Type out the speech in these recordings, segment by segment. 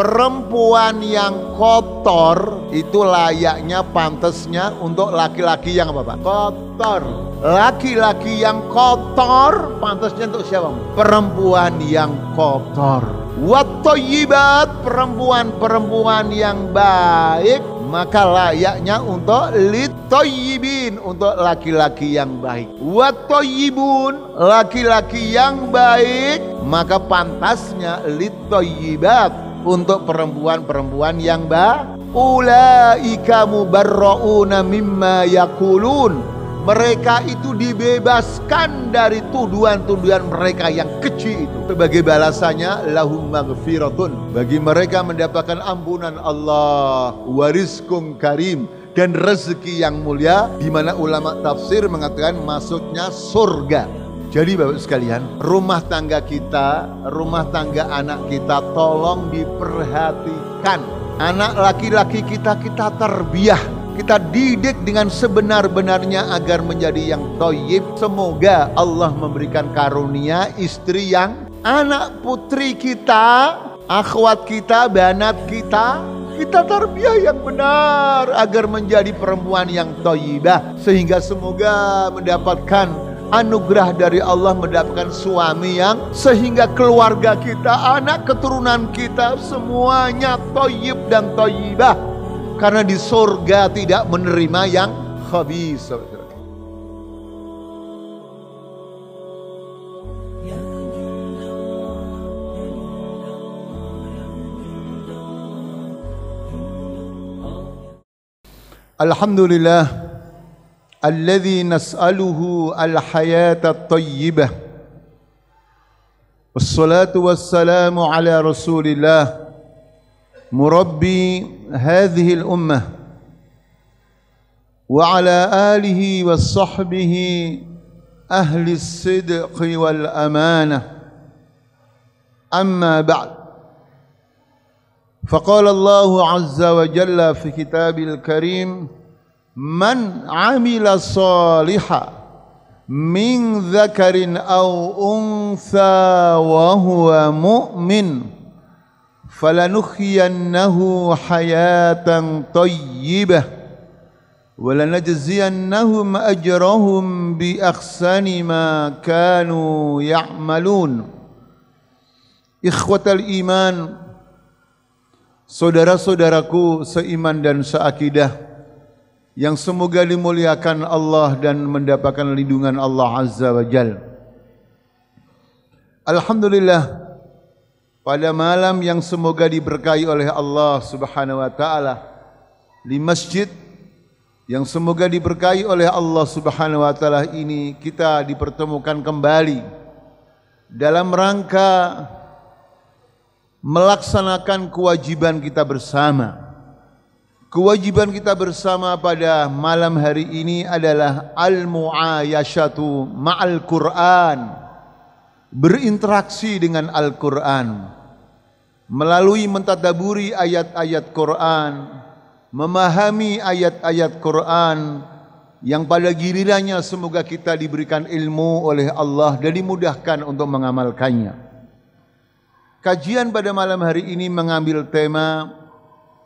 Perempuan yang kotor itu layaknya pantasnya untuk laki-laki yang apa Pak? Kotor. Laki-laki yang kotor pantasnya untuk siapa? Perempuan yang kotor. Watoyibat perempuan-perempuan yang baik maka layaknya untuk litoyibin untuk laki-laki yang baik watoyibun laki-laki yang baik maka pantasnya litoyibat untuk perempuan-perempuan yang ba ulaika mubarrauna mimma yakulun mereka itu dibebaskan dari tuduhan-tuduhan mereka yang kecil itu. Sebagai balasannya, lahum maghfiratun. Bagi mereka mendapatkan ampunan Allah, wariskum karim dan rezeki yang mulia di mana ulama tafsir mengatakan masuknya surga jadi Bapak sekalian, rumah tangga kita, rumah tangga anak kita tolong diperhatikan. Anak laki-laki kita kita terbiah, kita didik dengan sebenar-benarnya agar menjadi yang toyib. Semoga Allah memberikan karunia istri yang anak putri kita, akhwat kita, banat kita, kita terbiah yang benar agar menjadi perempuan yang toyibah sehingga semoga mendapatkan anugerah dari Allah mendapatkan suami yang sehingga keluarga kita, anak keturunan kita semuanya toyib dan toyibah. Karena di surga tidak menerima yang khabis. Alhamdulillah الذي نساله الحياه الطيبه والصلاه والسلام على رسول الله مربي هذه الامه وعلى اله وصحبه اهل الصدق والامانه اما بعد فقال الله عز وجل في كتاب الكريم Man amila saliha min zakarin aw untha wa huwa mu'min falanuhyiyannahu hayatan tayyibah wa lanajziyannahum ajrahum bi ahsani ma kanu ya'malun ikhwatal iman saudara-saudaraku seiman dan seakidah yang semoga dimuliakan Allah dan mendapatkan lindungan Allah Azza wa Jal. Alhamdulillah pada malam yang semoga diberkahi oleh Allah Subhanahu wa taala di masjid yang semoga diberkahi oleh Allah Subhanahu wa taala ini kita dipertemukan kembali dalam rangka melaksanakan kewajiban kita bersama. Kewajiban kita bersama pada malam hari ini adalah al muayyashatu ma'al Qur'an. Berinteraksi dengan Al-Qur'an. Melalui mentadaburi ayat-ayat Qur'an, memahami ayat-ayat Qur'an yang pada gilirannya semoga kita diberikan ilmu oleh Allah dan dimudahkan untuk mengamalkannya. Kajian pada malam hari ini mengambil tema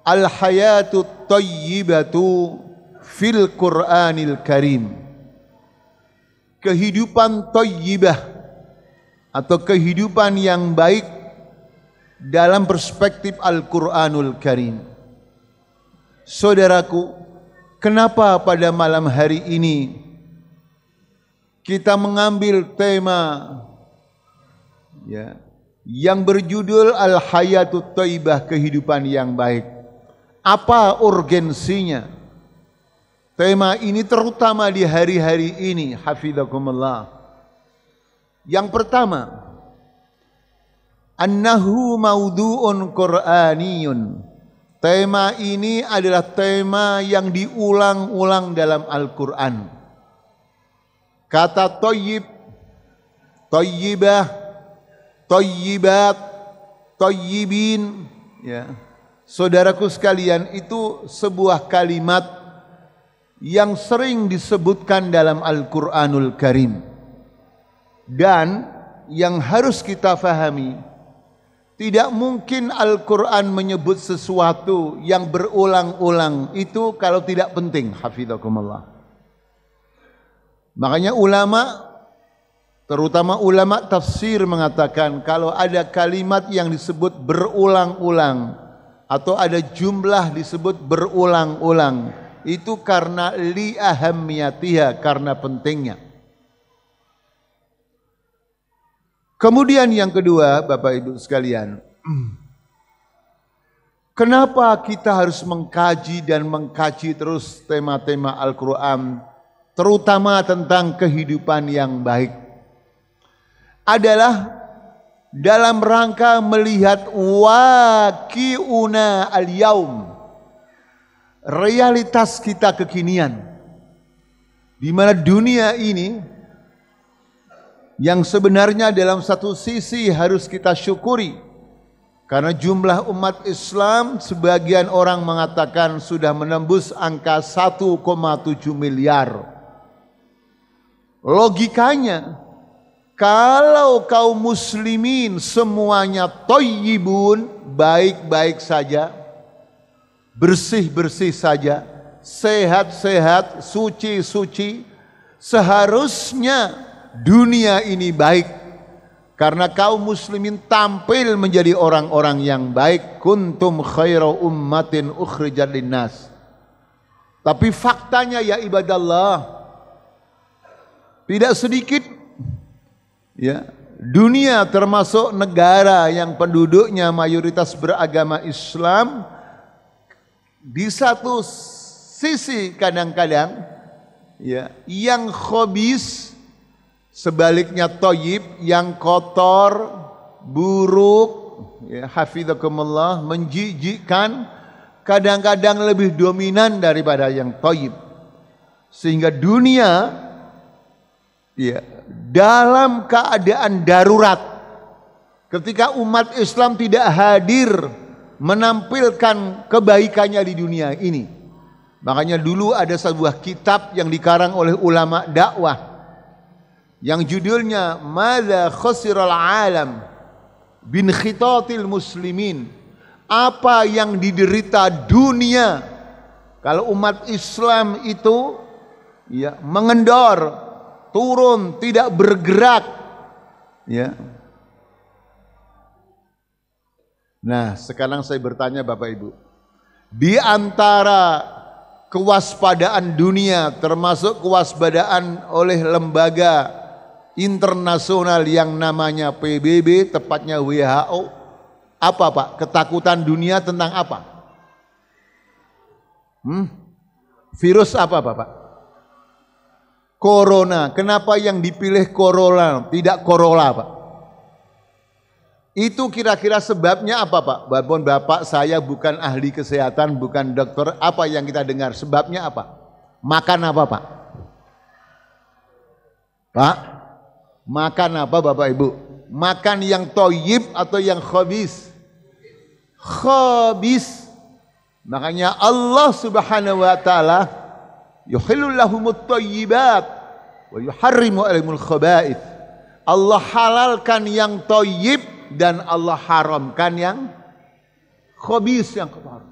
al hayatu thayyibatu fil Qur'anil Karim. Kehidupan Taibah atau kehidupan yang baik dalam perspektif Al-Qur'anul Karim. Saudaraku, kenapa pada malam hari ini kita mengambil tema ya yang berjudul al Hayatul Taibah kehidupan yang baik. Apa urgensinya? Tema ini terutama di hari-hari ini, hafizakumullah. Yang pertama, annahu maudhu'un Qur'aniyun. Tema ini adalah tema yang diulang-ulang dalam Al-Qur'an. Kata toyib, toyibah, toyibat, toyibin, ya. Saudaraku sekalian, itu sebuah kalimat yang sering disebutkan dalam Al-Qur'anul Karim. Dan yang harus kita fahami, tidak mungkin Al-Qur'an menyebut sesuatu yang berulang-ulang itu kalau tidak penting, hafizakumullah. Makanya ulama Terutama ulama tafsir mengatakan kalau ada kalimat yang disebut berulang-ulang atau ada jumlah disebut berulang-ulang itu karena li ahamiyatiha karena pentingnya. Kemudian yang kedua, Bapak Ibu sekalian, kenapa kita harus mengkaji dan mengkaji terus tema-tema Al-Qur'an terutama tentang kehidupan yang baik? Adalah dalam rangka melihat wakiuna al-yaum realitas kita kekinian di mana dunia ini yang sebenarnya dalam satu sisi harus kita syukuri karena jumlah umat Islam sebagian orang mengatakan sudah menembus angka 1,7 miliar logikanya kalau kaum muslimin semuanya toyibun, baik-baik saja, bersih-bersih saja, sehat-sehat, suci-suci, seharusnya dunia ini baik. Karena kaum muslimin tampil menjadi orang-orang yang baik. Kuntum khaira ummatin ukhrijat linnas. Tapi faktanya ya ibadallah. Tidak sedikit ya dunia termasuk negara yang penduduknya mayoritas beragama Islam di satu sisi kadang-kadang ya yang khobis sebaliknya toyib yang kotor buruk ya hafizakumullah menjijikan kadang-kadang lebih dominan daripada yang toyib sehingga dunia ya dalam keadaan darurat ketika umat Islam tidak hadir menampilkan kebaikannya di dunia ini. Makanya dulu ada sebuah kitab yang dikarang oleh ulama dakwah yang judulnya Mada Khosiral Alam bin Khitotil Muslimin. Apa yang diderita dunia kalau umat Islam itu ya mengendor turun, tidak bergerak. Ya. Nah, sekarang saya bertanya Bapak Ibu. Di antara kewaspadaan dunia termasuk kewaspadaan oleh lembaga internasional yang namanya PBB tepatnya WHO apa Pak ketakutan dunia tentang apa hmm? virus apa Bapak Corona. Kenapa yang dipilih Corona, tidak Corolla, Pak? Itu kira-kira sebabnya apa, Pak? bapak Bapak saya bukan ahli kesehatan, bukan dokter, apa yang kita dengar? Sebabnya apa? Makan apa, Pak? Pak, makan apa Bapak Ibu? Makan yang toyib atau yang khabis? Khabis. Makanya Allah Subhanahu wa taala yuhillu toyibat. Wa yuharrimu alimul khaba'ith. Allah halalkan yang toyib dan Allah haramkan yang khabis yang kotor.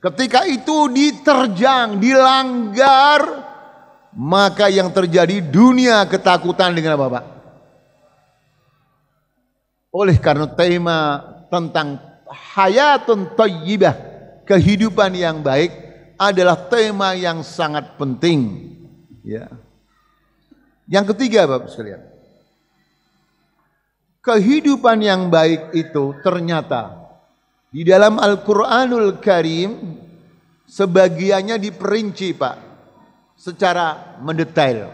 Ketika itu diterjang, dilanggar, maka yang terjadi dunia ketakutan dengan apa, Pak? Oleh karena tema tentang hayatun toyibah kehidupan yang baik adalah tema yang sangat penting. Ya. Yang ketiga Bapak sekalian. Kehidupan yang baik itu ternyata di dalam Al-Qur'anul Karim sebagiannya diperinci, Pak, secara mendetail.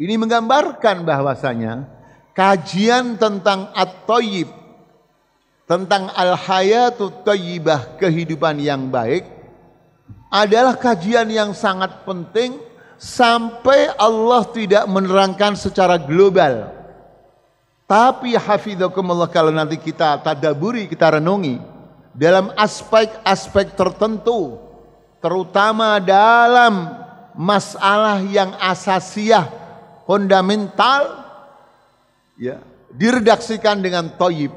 Ini menggambarkan bahwasanya kajian tentang at-thayyib tentang al-hayatut thayyibah kehidupan yang baik adalah kajian yang sangat penting sampai Allah tidak menerangkan secara global. Tapi hafizakumullah kalau nanti kita tadaburi, kita renungi dalam aspek-aspek tertentu, terutama dalam masalah yang asasiah, fundamental ya, diredaksikan dengan toyib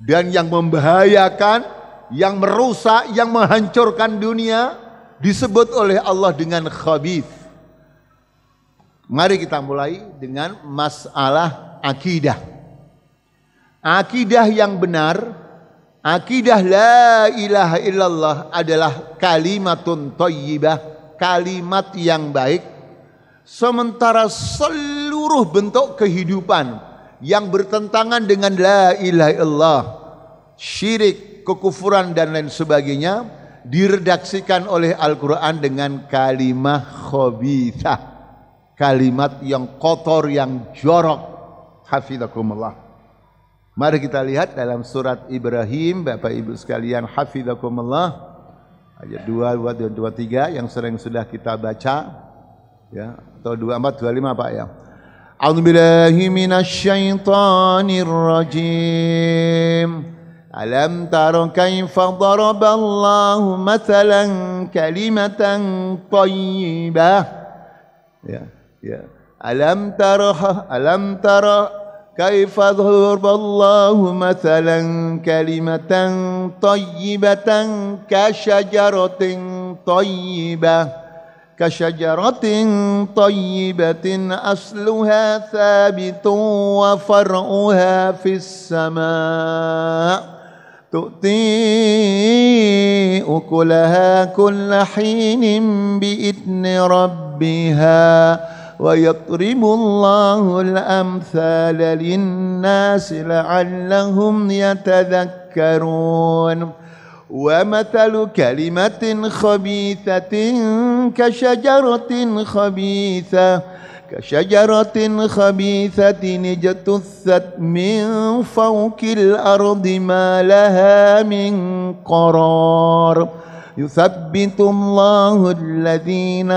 dan yang membahayakan, yang merusak, yang menghancurkan dunia disebut oleh Allah dengan khabith Mari kita mulai dengan masalah akidah. Akidah yang benar, akidah la ilaha illallah adalah kalimatun thayyibah, kalimat yang baik. Sementara seluruh bentuk kehidupan yang bertentangan dengan la ilaha illallah, syirik, kekufuran dan lain sebagainya diredaksikan oleh Al-Qur'an dengan kalimat khabithah kalimat yang kotor, yang jorok. Hafizakumullah. Mari kita lihat dalam surat Ibrahim, Bapak Ibu sekalian, hafizakumullah. Ayat 2, 2, 2, 3 yang sering sudah kita baca. Ya, atau 24, 25 Pak ya. A'udzu billahi minasyaitonir rajim. Alam تر kaifa daraballahu mathalan kalimatan كلمة طيبة yeah. ألم Alam ألم alam كيف ضرب الله مثلا كلمة طيبة كشجرة طيبة كشجرة طيبة أصلها ثابت وفرعها في السماء تؤتي أكلها كل حين بإذن ربها ويضرب الله الأمثال للناس لعلهم يتذكرون ومثل كلمة خبيثة كشجرة خبيثة كشجرة خبيثة اجتثت من فوق الأرض ما لها من قرار يثبت الله الذين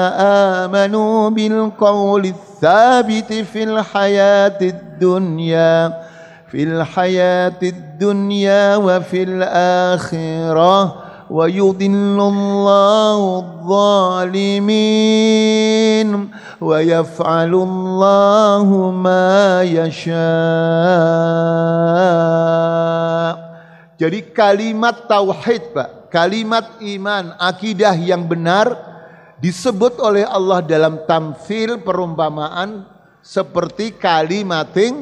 آمنوا بالقول الثابت في الحياة الدنيا في الحياة الدنيا وفي الآخرة ويضل الله الظالمين ويفعل الله ما يشاء Jadi kalimat tauhid, Pak, kalimat iman, akidah yang benar disebut oleh Allah dalam tamfil perumpamaan seperti kalimat kalimating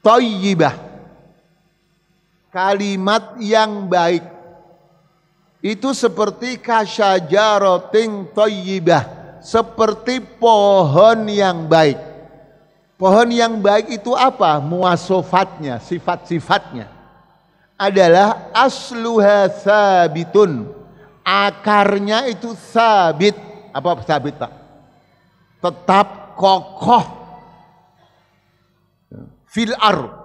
toyibah. Kalimat yang baik. Itu seperti kasyajaroting toyibah. Seperti pohon yang baik. Pohon yang baik itu apa? Muasofatnya, sifat-sifatnya adalah asluha sabitun. Akarnya itu sabit. Apa sabit Pak? Tetap kokoh. Fil ar.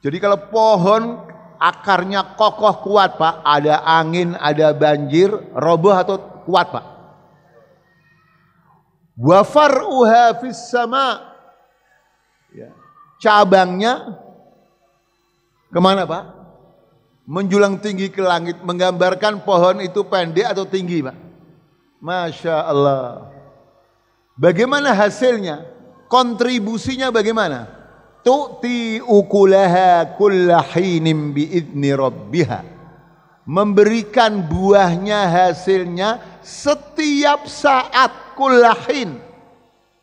Jadi kalau pohon akarnya kokoh kuat Pak, ada angin, ada banjir, roboh atau kuat Pak. wafar far'uha fis sama. Ya. Cabangnya Kemana Pak? Menjulang tinggi ke langit, menggambarkan pohon itu pendek atau tinggi Pak? Masya Allah. Bagaimana hasilnya? Kontribusinya bagaimana? Tu'ti ukulaha kullahinim bi'idni rabbiha memberikan buahnya hasilnya setiap saat kullahin.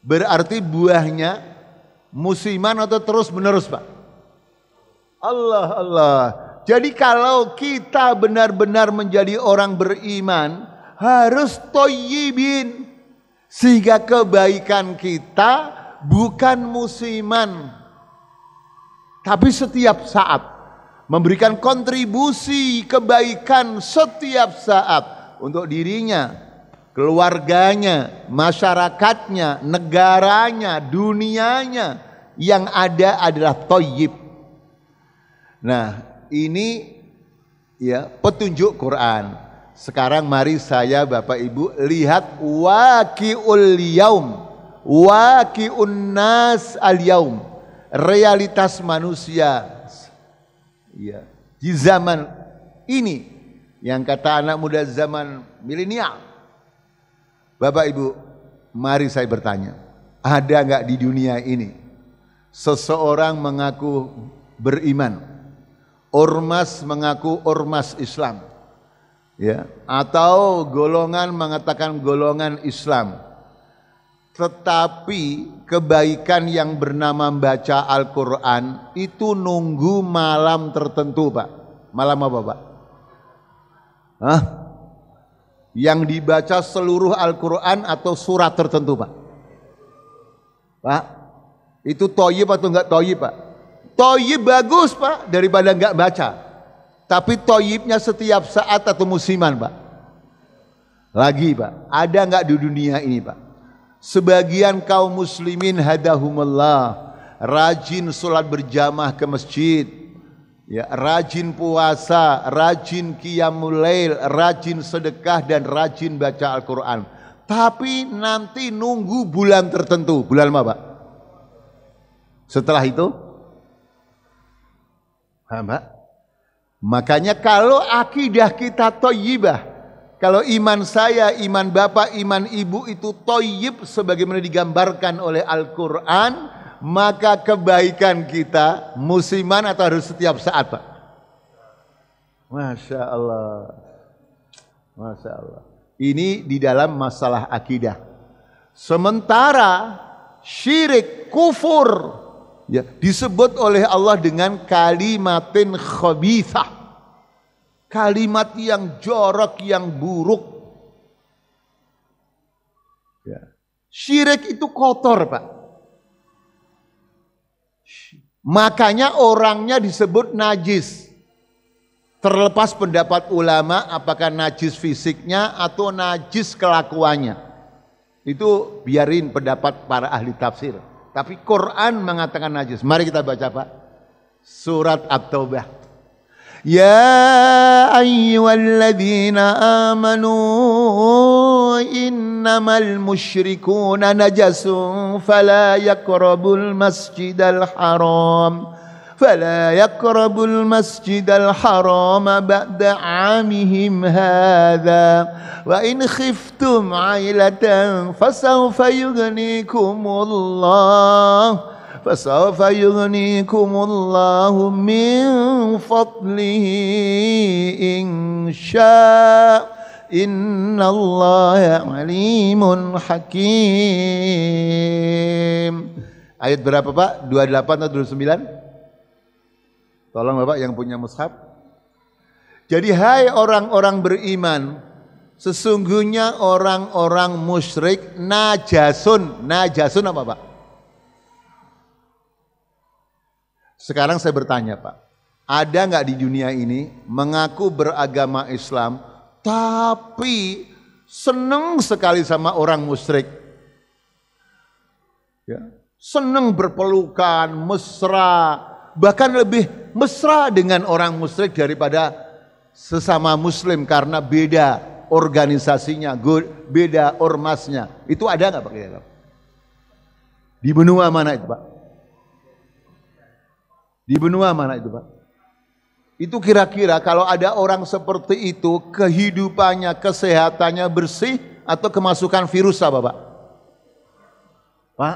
Berarti buahnya musiman atau terus menerus Pak? Allah Allah. Jadi kalau kita benar-benar menjadi orang beriman harus toyibin sehingga kebaikan kita bukan musiman tapi setiap saat memberikan kontribusi kebaikan setiap saat untuk dirinya, keluarganya, masyarakatnya, negaranya, dunianya yang ada adalah toyib Nah, ini ya petunjuk Quran. Sekarang mari saya Bapak Ibu lihat waqiul yaum. Waqiun nas al yaum. Realitas manusia. Ya, di zaman ini yang kata anak muda zaman milenial. Bapak Ibu, mari saya bertanya. Ada nggak di dunia ini seseorang mengaku beriman Ormas mengaku ormas Islam. Ya, atau golongan mengatakan golongan Islam. Tetapi kebaikan yang bernama baca Al-Quran itu nunggu malam tertentu Pak. Malam apa Pak? Hah? Yang dibaca seluruh Al-Quran atau surat tertentu Pak? Pak? Itu toyib atau enggak toyib Pak? Toyib bagus pak daripada nggak baca. Tapi toyibnya setiap saat atau musiman pak. Lagi pak, ada nggak di dunia ini pak? Sebagian kaum muslimin hadahumullah rajin sholat berjamaah ke masjid, ya rajin puasa, rajin qiyamul lail, rajin sedekah dan rajin baca Al-Qur'an. Tapi nanti nunggu bulan tertentu, bulan apa, Pak? Setelah itu Paham Pak? Makanya kalau akidah kita toyibah, kalau iman saya, iman bapak, iman ibu itu toyib sebagaimana digambarkan oleh Al-Quran, maka kebaikan kita musiman atau harus setiap saat Pak? Masya Allah. Masya Allah. Ini di dalam masalah akidah. Sementara syirik, kufur, ya disebut oleh Allah dengan kalimatin khabithah kalimat yang jorok yang buruk ya. syirik itu kotor pak makanya orangnya disebut najis terlepas pendapat ulama apakah najis fisiknya atau najis kelakuannya itu biarin pendapat para ahli tafsir tapi Quran mengatakan najis. Mari kita baca Pak. Surat At-Taubah. Ya ayyuhalladzina amanu innamal musyrikuuna najasun fala yaqrabul masjidal haram. فلا يقربوا المسجد الحرام بعد عامهم هذا وإن خفتم عيلة فسوف يغنيكم الله فسوف يغنيكم الله من فضله إن شاء إن الله عليم حكيم Ayat berapa Pak? 28 atau 29? Tolong Bapak yang punya mushaf. Jadi hai orang-orang beriman, sesungguhnya orang-orang musyrik najasun. Najasun apa Pak? Sekarang saya bertanya Pak, ada nggak di dunia ini mengaku beragama Islam tapi seneng sekali sama orang musyrik? Ya, seneng berpelukan, mesra, bahkan lebih mesra dengan orang musyrik daripada sesama muslim karena beda organisasinya, beda ormasnya. Itu ada nggak Pak Kiai? Di benua mana itu Pak? Di benua mana itu Pak? Itu kira-kira kalau ada orang seperti itu kehidupannya, kesehatannya bersih atau kemasukan virus apa Pak? Pak?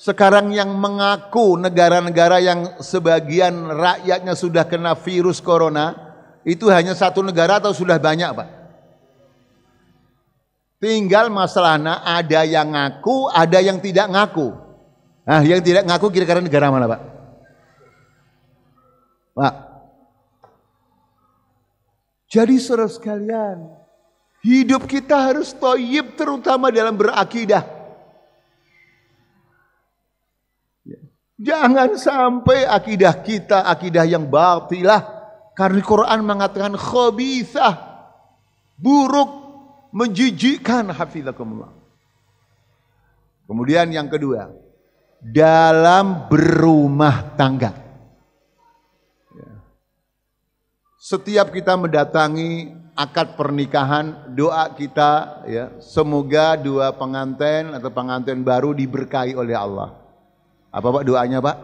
Sekarang yang mengaku negara-negara yang sebagian rakyatnya sudah kena virus corona, itu hanya satu negara atau sudah banyak Pak? Tinggal masalahnya ada yang ngaku, ada yang tidak ngaku. Nah, yang tidak ngaku kira-kira negara mana, Pak? Pak. Jadi saudara sekalian, hidup kita harus toyib terutama dalam berakidah. Jangan sampai akidah kita, akidah yang batilah. Karena Quran mengatakan khabithah, Buruk, menjijikan hafizakumullah. Kemudian yang kedua, dalam berumah tangga. Ya. Setiap kita mendatangi akad pernikahan, doa kita ya, semoga dua pengantin atau pengantin baru diberkahi oleh Allah. Apa Pak doanya Pak?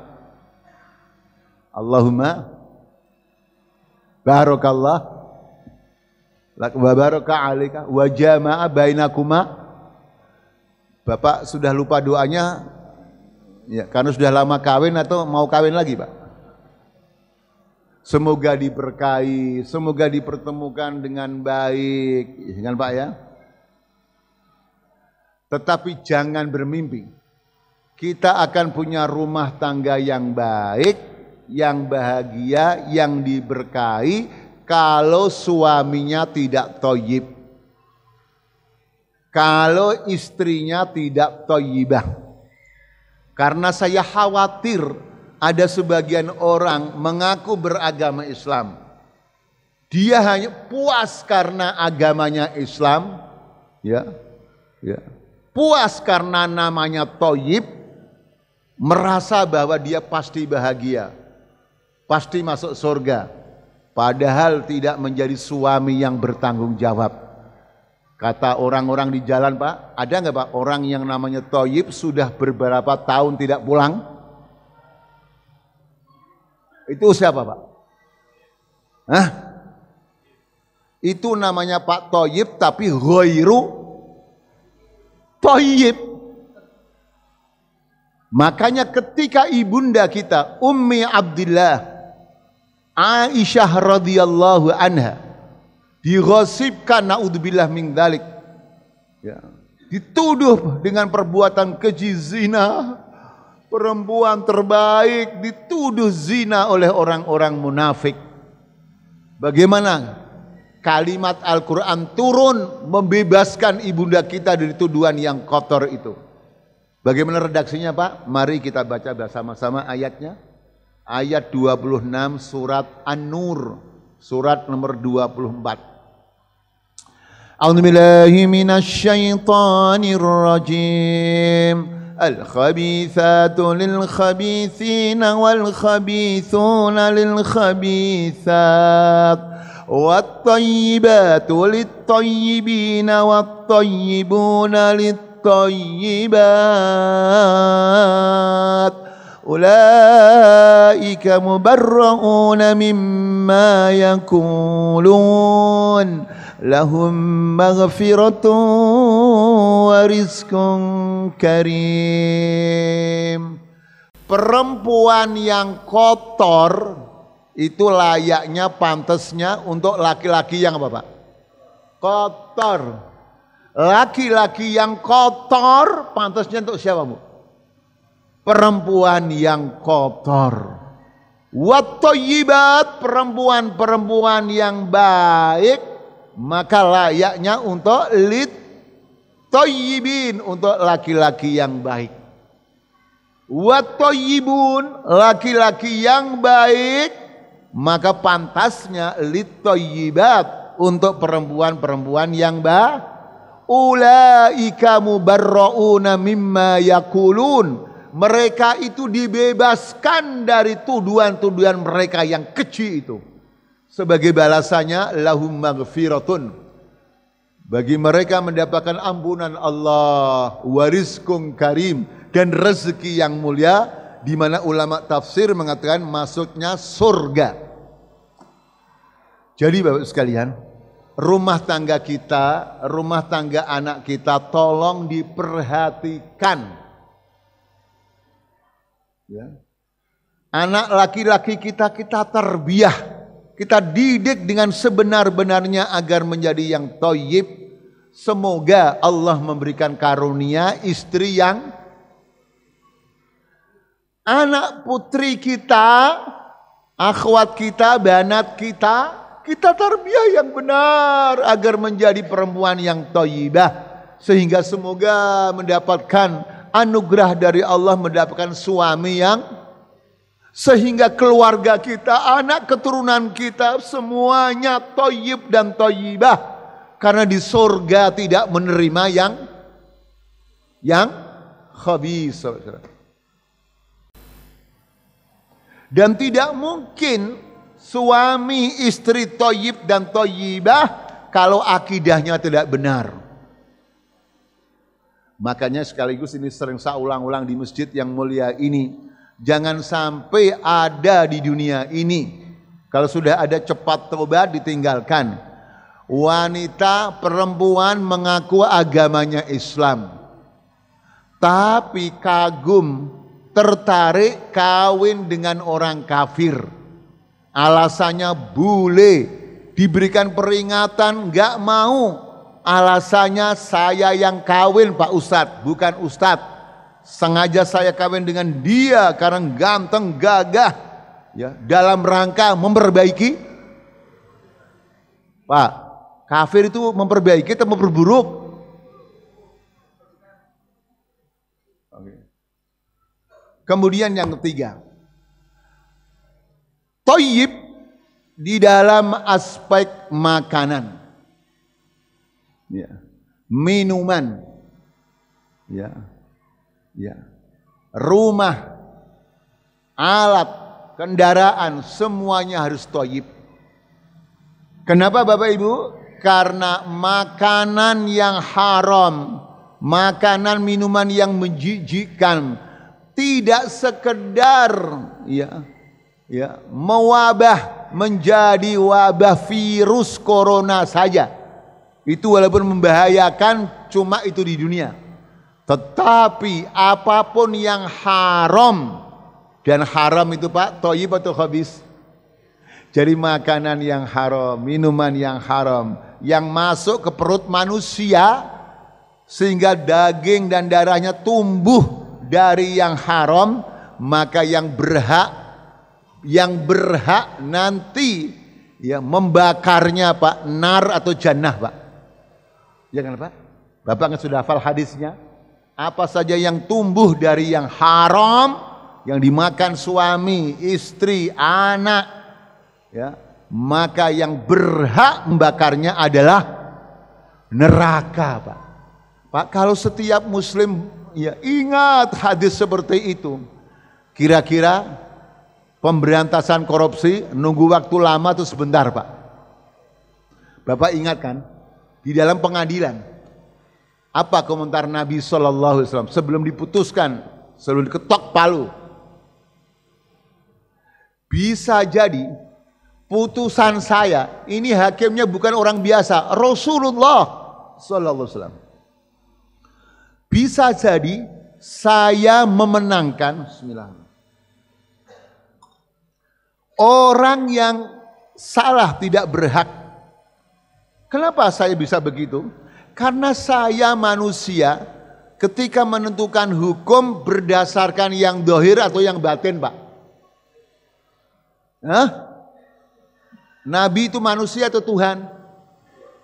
Allahumma barokallah lak wa baraka alika wa jamaa bainakuma Bapak sudah lupa doanya ya karena sudah lama kawin atau mau kawin lagi Pak? Semoga diberkahi, semoga dipertemukan dengan baik, dengan Pak ya. Tetapi jangan bermimpi kita akan punya rumah tangga yang baik, yang bahagia, yang diberkahi kalau suaminya tidak toyib. Kalau istrinya tidak toyibah. Karena saya khawatir ada sebagian orang mengaku beragama Islam. Dia hanya puas karena agamanya Islam, ya. Ya. Puas karena namanya Toyib, merasa bahwa dia pasti bahagia, pasti masuk surga, padahal tidak menjadi suami yang bertanggung jawab. Kata orang-orang di jalan, Pak, ada nggak Pak orang yang namanya Toyib sudah beberapa tahun tidak pulang? Itu siapa Pak? Hah? Itu namanya Pak Toyib tapi Hoiru Toyib Makanya ketika ibunda kita Ummi Abdullah Aisyah radhiyallahu anha digosipkan naudzubillah min dzalik. Ya. Dituduh dengan perbuatan keji zina. Perempuan terbaik dituduh zina oleh orang-orang munafik. Bagaimana kalimat Al-Quran turun membebaskan ibunda kita dari tuduhan yang kotor itu. Bagaimana redaksinya Pak? Mari kita baca bersama-sama ayatnya. Ayat 26 surat An-Nur, surat nomor 24. al wal A'udzubillahi lil khabithat wa والخبيثون للخبيثات والطيبات wa والطيبون للطيبين الطيبات أولئك مبرؤون مما يقولون لهم مغفرة ورزق كريم Perempuan yang kotor itu layaknya pantasnya untuk laki-laki yang apa Pak? Kotor. Laki-laki yang kotor pantasnya untuk siapa bu? Perempuan yang kotor. Watoyibat perempuan-perempuan yang baik maka layaknya untuk lid toyibin untuk laki-laki yang baik. Watoyibun laki-laki yang baik maka pantasnya toyibat untuk perempuan-perempuan yang baik ulaika mubarrauna mimma yakulun mereka itu dibebaskan dari tuduhan-tuduhan mereka yang kecil itu sebagai balasannya lahum maghfiratun bagi mereka mendapatkan ampunan Allah wariskung karim dan rezeki yang mulia di mana ulama tafsir mengatakan masuknya surga jadi Bapak sekalian rumah tangga kita, rumah tangga anak kita tolong diperhatikan. Ya. Anak laki-laki kita kita terbiah kita didik dengan sebenar-benarnya agar menjadi yang toyib. Semoga Allah memberikan karunia istri yang anak putri kita, akhwat kita, banat kita, kita tarbiyah yang benar agar menjadi perempuan yang toyibah. Sehingga semoga mendapatkan anugerah dari Allah mendapatkan suami yang sehingga keluarga kita, anak keturunan kita semuanya toyib dan toyibah. Karena di surga tidak menerima yang yang khabis. Dan tidak mungkin suami istri toyib dan toyibah kalau akidahnya tidak benar. Makanya sekaligus ini sering saya ulang-ulang di masjid yang mulia ini. Jangan sampai ada di dunia ini. Kalau sudah ada cepat tobat ditinggalkan. Wanita perempuan mengaku agamanya Islam. Tapi kagum, tertarik kawin dengan orang kafir alasannya bule diberikan peringatan nggak mau alasannya saya yang kawin Pak Ustad, bukan Ustad. sengaja saya kawin dengan dia karena ganteng gagah ya dalam rangka memperbaiki Pak kafir itu memperbaiki atau memperburuk Kemudian yang ketiga toyib di dalam aspek makanan, ya. minuman, ya. Ya. rumah, alat, kendaraan, semuanya harus toyib. Kenapa Bapak Ibu? Karena makanan yang haram, makanan minuman yang menjijikan, tidak sekedar ya ya mewabah menjadi wabah virus corona saja. Itu walaupun membahayakan cuma itu di dunia. Tetapi apapun yang haram dan haram itu Pak toyib atau habis. Jadi makanan yang haram, minuman yang haram yang masuk ke perut manusia sehingga daging dan darahnya tumbuh dari yang haram maka yang berhak yang berhak nanti ya membakarnya Pak nar atau jannah Pak. Jangan ya Pak. Bapak kan sudah hafal hadisnya. Apa saja yang tumbuh dari yang haram yang dimakan suami, istri, anak ya, maka yang berhak membakarnya adalah neraka, Pak. Pak, kalau setiap muslim ya ingat hadis seperti itu, kira-kira pemberantasan korupsi nunggu waktu lama itu sebentar Pak. Bapak ingatkan di dalam pengadilan apa komentar Nabi Shallallahu Alaihi Wasallam sebelum diputuskan sebelum diketok palu bisa jadi putusan saya ini hakimnya bukan orang biasa Rasulullah Shallallahu Alaihi Wasallam bisa jadi saya memenangkan Bismillahirrahmanirrahim Orang yang salah tidak berhak. Kenapa saya bisa begitu? Karena saya manusia ketika menentukan hukum berdasarkan yang dohir atau yang batin Pak. Hah? Nabi itu manusia atau Tuhan?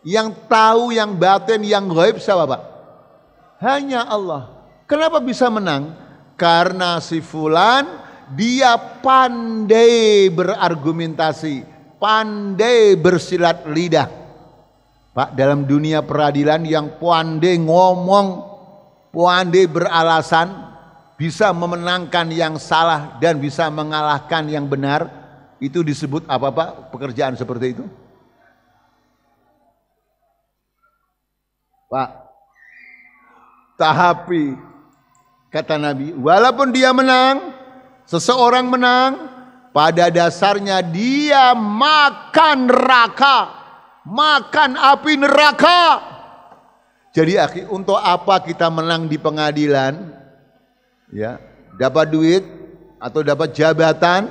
Yang tahu yang batin, yang gaib siapa Pak? Hanya Allah. Kenapa bisa menang? Karena si fulan dia pandai berargumentasi, pandai bersilat lidah. Pak, dalam dunia peradilan yang pandai ngomong, pandai beralasan, bisa memenangkan yang salah dan bisa mengalahkan yang benar, itu disebut apa Pak? Pekerjaan seperti itu? Pak, tahapi kata Nabi, walaupun dia menang, Seseorang menang, pada dasarnya dia makan neraka, makan api neraka. Jadi untuk apa kita menang di pengadilan? Ya, dapat duit atau dapat jabatan?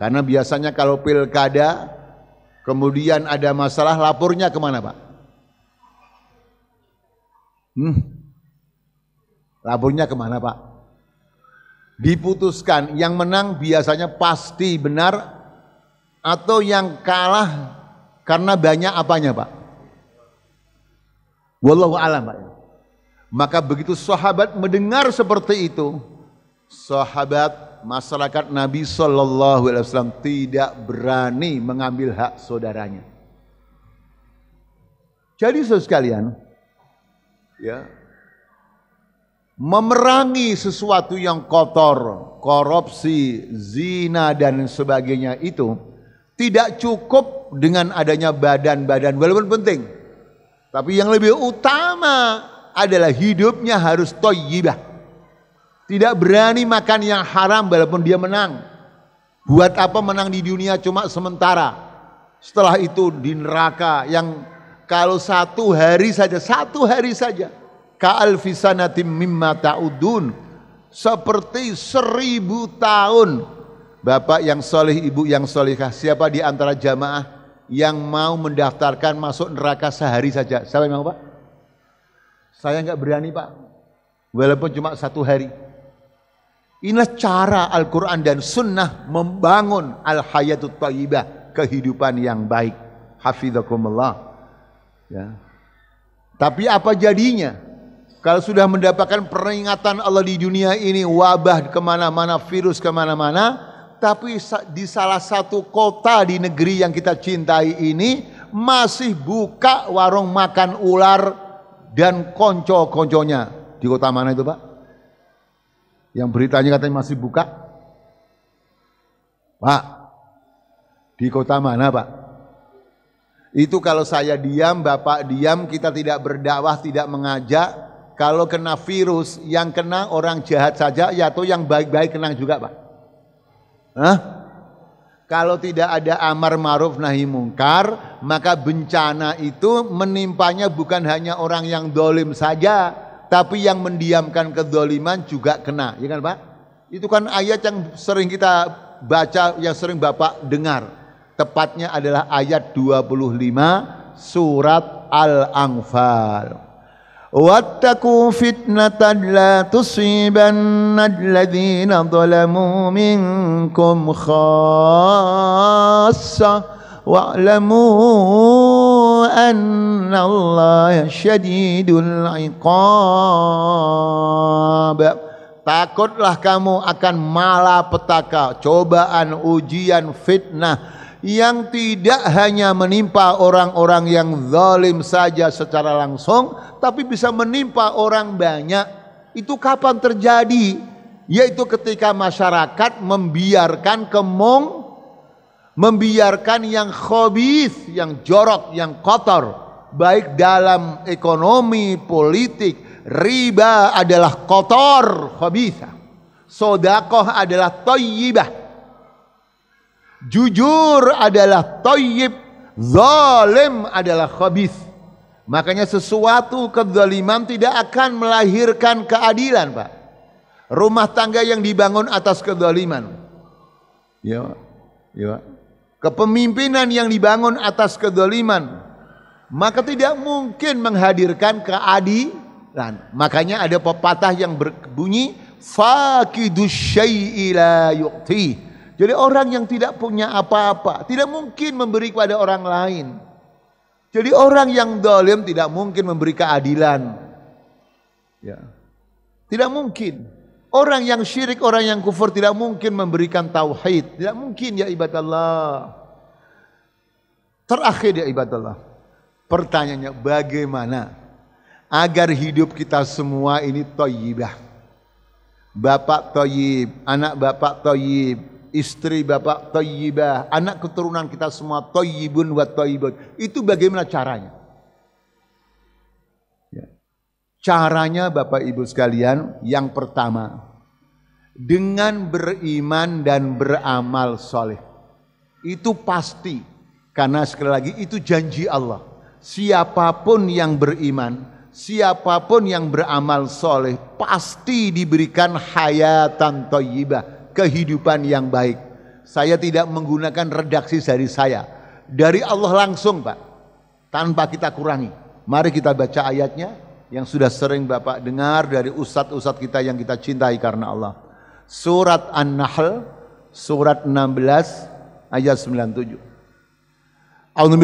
Karena biasanya kalau pilkada kemudian ada masalah lapornya kemana Pak? Hmm. Laburnya kemana Pak? diputuskan yang menang biasanya pasti benar atau yang kalah karena banyak apanya Pak? Wallahu alam Pak. Maka begitu sahabat mendengar seperti itu, sahabat masyarakat Nabi Shallallahu Alaihi Wasallam tidak berani mengambil hak saudaranya. Jadi saudara sekalian, ya memerangi sesuatu yang kotor, korupsi, zina dan sebagainya itu tidak cukup dengan adanya badan-badan walaupun penting. Tapi yang lebih utama adalah hidupnya harus toyibah. Tidak berani makan yang haram walaupun dia menang. Buat apa menang di dunia cuma sementara. Setelah itu di neraka yang kalau satu hari saja, satu hari saja Ka'alfi sanatim mimma ta'udun. Seperti seribu tahun. Bapak yang soleh, ibu yang solehah. Siapa di antara jamaah yang mau mendaftarkan masuk neraka sehari saja? Siapa yang mau Pak? Saya nggak berani Pak. Walaupun cuma satu hari. Inilah cara Al-Quran dan Sunnah membangun al-hayatut ta'ibah, kehidupan yang baik. Hafidzakumullah. Ya. Tapi apa jadinya? Kalau sudah mendapatkan peringatan Allah di dunia ini wabah kemana-mana, virus kemana-mana, tapi di salah satu kota di negeri yang kita cintai ini masih buka warung makan ular dan konco-konconya di kota mana itu pak? Yang beritanya katanya masih buka, pak? Di kota mana pak? Itu kalau saya diam, bapak diam, kita tidak berdakwah, tidak mengajak, kalau kena virus, yang kena orang jahat saja, ya yaitu yang baik-baik kena juga, Pak. Hah? Kalau tidak ada amar ma'ruf nahi mungkar, maka bencana itu menimpanya bukan hanya orang yang dolim saja, tapi yang mendiamkan kedoliman juga kena, ya kan Pak? Itu kan ayat yang sering kita baca, yang sering Bapak dengar. Tepatnya adalah ayat 25 surat Al-Anfal. واتقوا فتنة لا تصيبن الذين ظلموا منكم خاصة واعلموا أن الله شديد العقاب Takutlah kamu akan malapetaka, cobaan, ujian, fitnah yang tidak hanya menimpa orang-orang yang zalim saja secara langsung tapi bisa menimpa orang banyak itu kapan terjadi yaitu ketika masyarakat membiarkan kemong membiarkan yang khobis yang jorok yang kotor baik dalam ekonomi politik riba adalah kotor khobisah sodakoh adalah toyibah Jujur adalah toyib, zalim adalah khabis. Makanya sesuatu kezaliman tidak akan melahirkan keadilan, Pak. Rumah tangga yang dibangun atas kezaliman. Ya, Ya, Kepemimpinan yang dibangun atas kezaliman. Maka tidak mungkin menghadirkan keadilan. Makanya ada pepatah yang berbunyi, Fakidus syai'i la yu'tih jadi orang yang tidak punya apa-apa tidak mungkin memberi kepada orang lain. Jadi orang yang dolim tidak mungkin memberi keadilan. Ya. Tidak mungkin. Orang yang syirik, orang yang kufur tidak mungkin memberikan tauhid. Tidak mungkin ya ibadah Allah. Terakhir ya ibadah Allah. Pertanyaannya bagaimana agar hidup kita semua ini toyibah. Bapak toyib, anak bapak toyib, istri bapak toyibah, anak keturunan kita semua toyibun wa toyibun. Itu bagaimana caranya? Ya. Caranya Bapak Ibu sekalian, yang pertama, dengan beriman dan beramal soleh. Itu pasti, karena sekali lagi itu janji Allah. Siapapun yang beriman, siapapun yang beramal soleh, pasti diberikan hayatan toyibah, kehidupan yang baik. Saya tidak menggunakan redaksi dari saya. Dari Allah langsung Pak. Tanpa kita kurangi. Mari kita baca ayatnya yang sudah sering Bapak dengar dari ustadz-ustadz kita yang kita cintai karena Allah. Surat An-Nahl, surat 16 ayat 97. A'udzu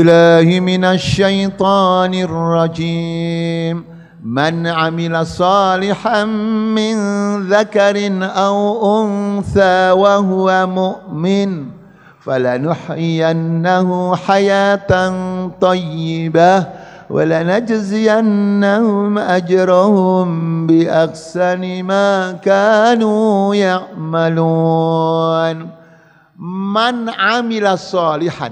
Man amila salihan min zakarin aw untha wa huwa mu'min falanuhyiyannahu hayatan tayyibah ولنجزينهم أجرهم بأحسن ما كانوا يعملون من عمل صالحا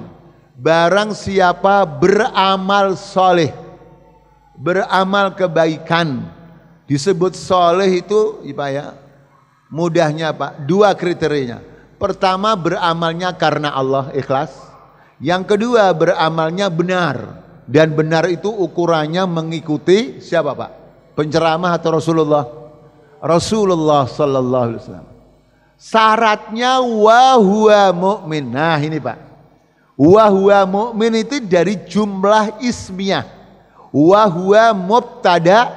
barang siapa beramal soleh beramal kebaikan disebut soleh itu ya Pak ya mudahnya Pak dua kriterianya pertama beramalnya karena Allah ikhlas yang kedua beramalnya benar dan benar itu ukurannya mengikuti siapa Pak penceramah atau Rasulullah Rasulullah sallallahu alaihi wasallam syaratnya wahwa mukmin nah ini Pak wahwa mukmin itu dari jumlah ismiyah wa huwa mubtada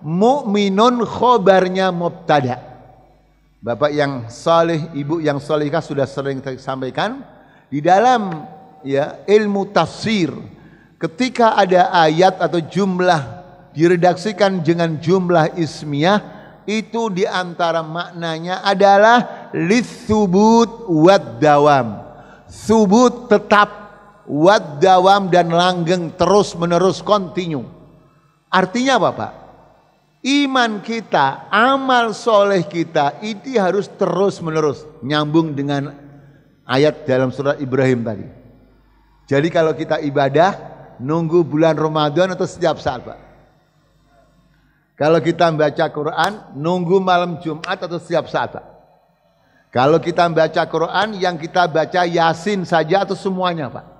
mu'minun khobarnya mubtada Bapak yang saleh, ibu yang salehah sudah sering sampaikan di dalam ya ilmu tafsir ketika ada ayat atau jumlah diredaksikan dengan jumlah ismiyah itu diantara maknanya adalah lisubut wad dawam subut tetap wad dawam dan langgeng terus menerus kontinu. Artinya apa Pak? Iman kita, amal soleh kita, itu harus terus menerus nyambung dengan ayat dalam surat Ibrahim tadi. Jadi kalau kita ibadah, nunggu bulan Ramadan atau setiap saat Pak? Kalau kita membaca Quran, nunggu malam Jumat atau setiap saat Pak? Kalau kita membaca Quran, yang kita baca Yasin saja atau semuanya Pak?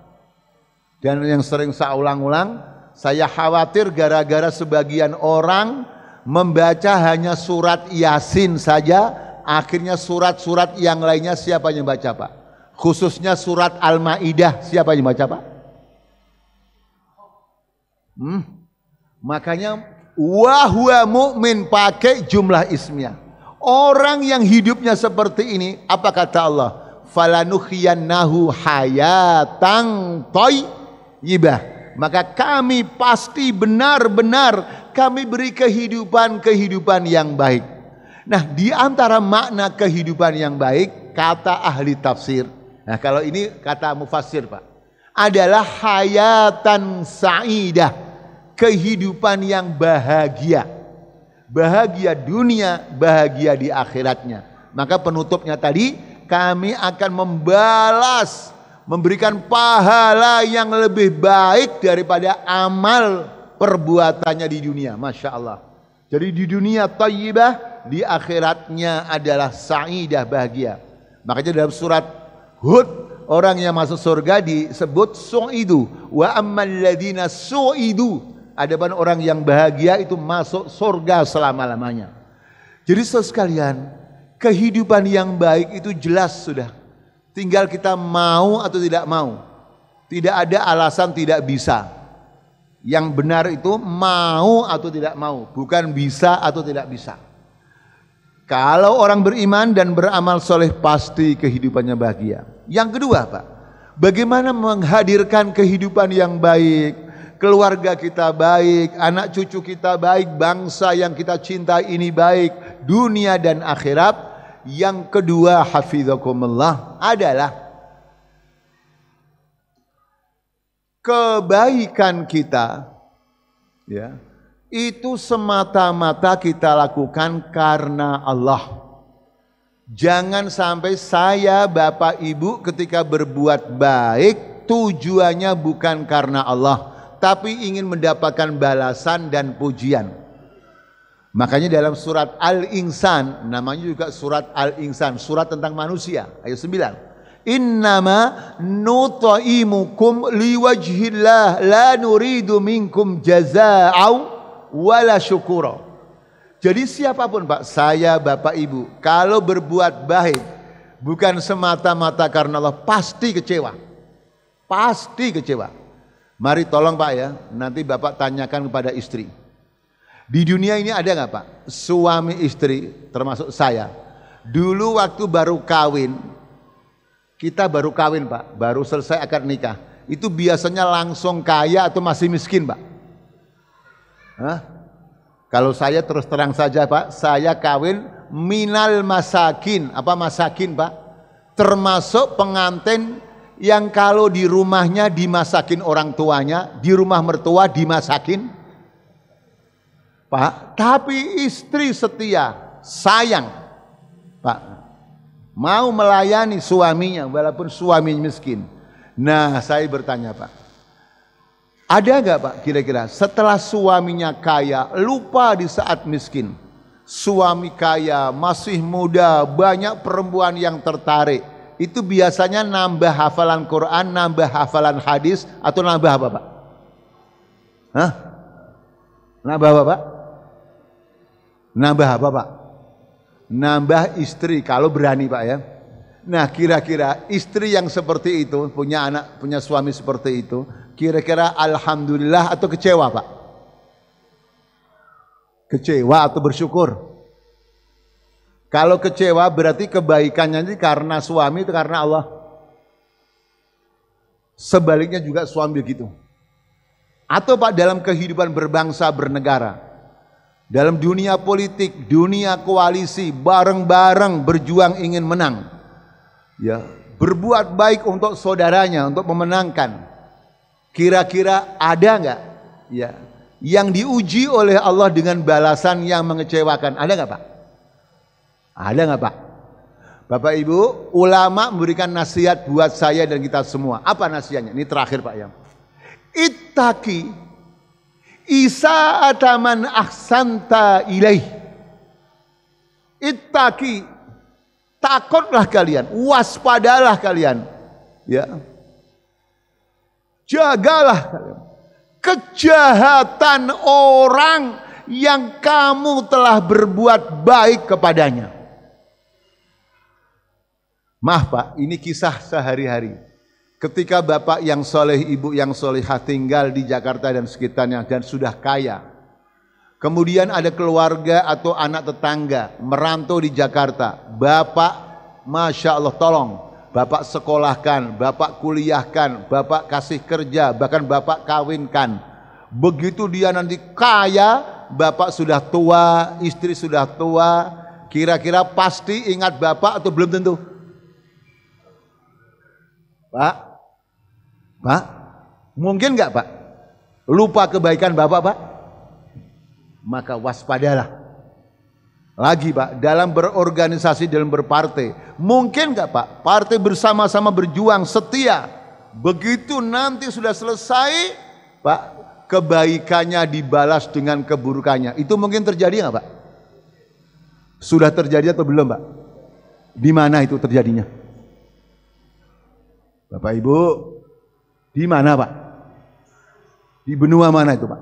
Dan yang sering saya ulang-ulang, saya khawatir gara-gara sebagian orang membaca hanya surat Yasin saja, akhirnya surat-surat yang lainnya siapa yang baca, Pak? Khususnya surat Al-Maidah, siapa yang baca, Pak? Hmm. Makanya wahwa mukmin pakai jumlah ismiah. Orang yang hidupnya seperti ini, apa kata Allah? Falanuhyiyannahu hayatang toy gibah. Maka kami pasti benar-benar kami beri kehidupan-kehidupan yang baik. Nah, di antara makna kehidupan yang baik, kata ahli tafsir. Nah, kalau ini kata mufassir, Pak. Adalah hayatan sa'idah. Kehidupan yang bahagia. Bahagia dunia, bahagia di akhiratnya. Maka penutupnya tadi, kami akan membalas memberikan pahala yang lebih baik daripada amal perbuatannya di dunia. Masya Allah. Jadi di dunia tayyibah, di akhiratnya adalah sa'idah bahagia. Makanya dalam surat Hud, orang yang masuk surga disebut su'idu. Wa ammal ladina su'idu. Adapun orang yang bahagia itu masuk surga selama-lamanya. Jadi sekalian, kehidupan yang baik itu jelas sudah Tinggal kita mau atau tidak mau. Tidak ada alasan tidak bisa. Yang benar itu mau atau tidak mau, bukan bisa atau tidak bisa. Kalau orang beriman dan beramal soleh pasti kehidupannya bahagia. Yang kedua Pak, bagaimana menghadirkan kehidupan yang baik, keluarga kita baik, anak cucu kita baik, bangsa yang kita cintai ini baik, dunia dan akhirat yang kedua hafizakumullah adalah kebaikan kita ya itu semata-mata kita lakukan karena Allah. Jangan sampai saya Bapak Ibu ketika berbuat baik tujuannya bukan karena Allah tapi ingin mendapatkan balasan dan pujian. Makanya dalam surat Al-Insan, namanya juga surat Al-Insan, surat tentang manusia, ayat 9. Innama nutaimukum liwajhillah la nuridu minkum jaza'au wala syukura. Jadi siapapun Pak, saya Bapak Ibu, kalau berbuat baik bukan semata-mata karena Allah pasti kecewa. Pasti kecewa. Mari tolong Pak ya, nanti Bapak tanyakan kepada istri di dunia ini ada nggak Pak? Suami istri termasuk saya. Dulu waktu baru kawin, kita baru kawin Pak, baru selesai akad nikah. Itu biasanya langsung kaya atau masih miskin Pak? Hah? Kalau saya terus terang saja Pak, saya kawin minal masakin. Apa masakin Pak? Termasuk pengantin yang kalau di rumahnya dimasakin orang tuanya, di rumah mertua dimasakin Pak, tapi istri setia, sayang. Pak, mau melayani suaminya walaupun suaminya miskin. Nah, saya bertanya, Pak. Ada nggak Pak kira-kira setelah suaminya kaya lupa di saat miskin? Suami kaya masih muda banyak perempuan yang tertarik. Itu biasanya nambah hafalan Quran, nambah hafalan hadis atau nambah apa Pak? Hah? Nambah apa Pak? Nambah apa Pak? Nambah istri kalau berani Pak ya. Nah kira-kira istri yang seperti itu punya anak punya suami seperti itu kira-kira alhamdulillah atau kecewa Pak? Kecewa atau bersyukur? Kalau kecewa berarti kebaikannya ini karena suami itu karena Allah. Sebaliknya juga suami begitu. Atau Pak dalam kehidupan berbangsa bernegara dalam dunia politik, dunia koalisi, bareng-bareng berjuang ingin menang. Ya, berbuat baik untuk saudaranya untuk memenangkan. Kira-kira ada nggak? Ya, yang diuji oleh Allah dengan balasan yang mengecewakan. Ada nggak Pak? Ada nggak Pak? Bapak Ibu, ulama memberikan nasihat buat saya dan kita semua. Apa nasihatnya? Ini terakhir Pak ya. Itaki isa'ata man ahsanta ilaih. Ittaki Takutlah kalian, waspadalah kalian. Ya. Jagalah kalian. Kejahatan orang yang kamu telah berbuat baik kepadanya. Maaf Pak, ini kisah sehari-hari. Ketika bapak yang soleh, ibu yang solehah tinggal di Jakarta dan sekitarnya dan sudah kaya. Kemudian ada keluarga atau anak tetangga merantau di Jakarta. Bapak, Masya Allah tolong. Bapak sekolahkan, bapak kuliahkan, bapak kasih kerja, bahkan bapak kawinkan. Begitu dia nanti kaya, bapak sudah tua, istri sudah tua. Kira-kira pasti ingat bapak atau belum tentu? Pak, Pak, mungkin nggak Pak? Lupa kebaikan Bapak Pak? Maka waspadalah. Lagi Pak, dalam berorganisasi, dalam berpartai. Mungkin nggak Pak? Partai bersama-sama berjuang, setia. Begitu nanti sudah selesai, Pak, kebaikannya dibalas dengan keburukannya. Itu mungkin terjadi nggak Pak? Sudah terjadi atau belum Pak? Di mana itu terjadinya? Bapak Ibu, di mana Pak? Di benua mana itu Pak?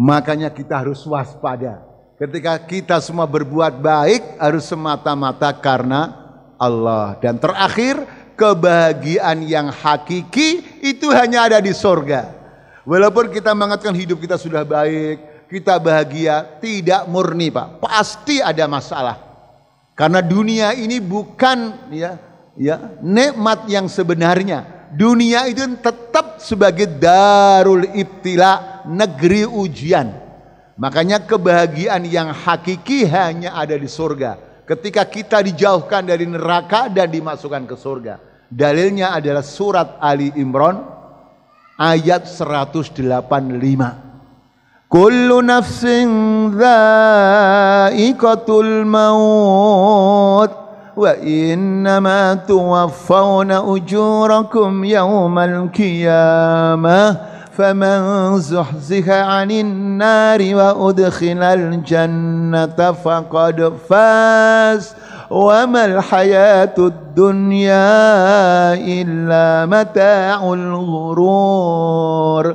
Makanya kita harus waspada. Ketika kita semua berbuat baik harus semata-mata karena Allah. Dan terakhir kebahagiaan yang hakiki itu hanya ada di sorga. Walaupun kita mengatakan hidup kita sudah baik, kita bahagia, tidak murni pak. Pasti ada masalah. Karena dunia ini bukan ya, ya nikmat yang sebenarnya dunia itu tetap sebagai darul ibtila, negeri ujian. Makanya kebahagiaan yang hakiki hanya ada di surga. Ketika kita dijauhkan dari neraka dan dimasukkan ke surga. Dalilnya adalah surat Ali Imran ayat 185. Kullu nafsin dha'iqatul maut وإنما توفون أجوركم يوم القيامة فمن زحزح عن النار وأدخل الجنة فقد فاز وما الحياة الدنيا إلا متاع الغرور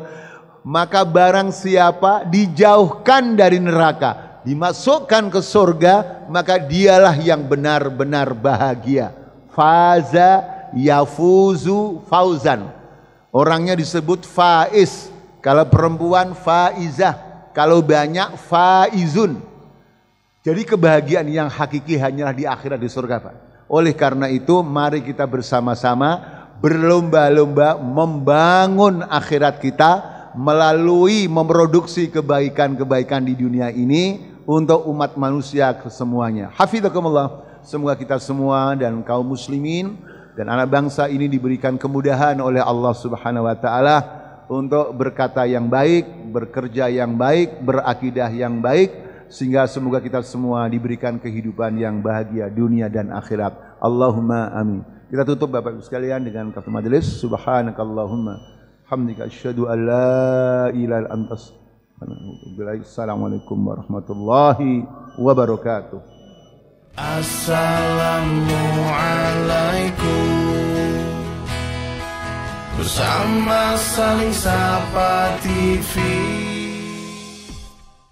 Maka barang siapa dijauhkan dari neraka dimasukkan ke surga maka dialah yang benar-benar bahagia faza yafuzu fauzan orangnya disebut faiz kalau perempuan faizah kalau banyak faizun jadi kebahagiaan yang hakiki hanyalah di akhirat di surga Pak oleh karena itu mari kita bersama-sama berlomba-lomba membangun akhirat kita melalui memproduksi kebaikan-kebaikan di dunia ini untuk umat manusia semuanya. Hafizakumullah. Semoga kita semua dan kaum muslimin dan anak bangsa ini diberikan kemudahan oleh Allah Subhanahu wa taala untuk berkata yang baik, bekerja yang baik, berakidah yang baik sehingga semoga kita semua diberikan kehidupan yang bahagia dunia dan akhirat. Allahumma amin. Kita tutup Bapak Ibu sekalian dengan kata majelis subhanakallahumma hamdika asyhadu an la ilaha illa anta Assalamualaikum warahmatullahi wabarakatuh. Assalamualaikum Bersama saling sapa TV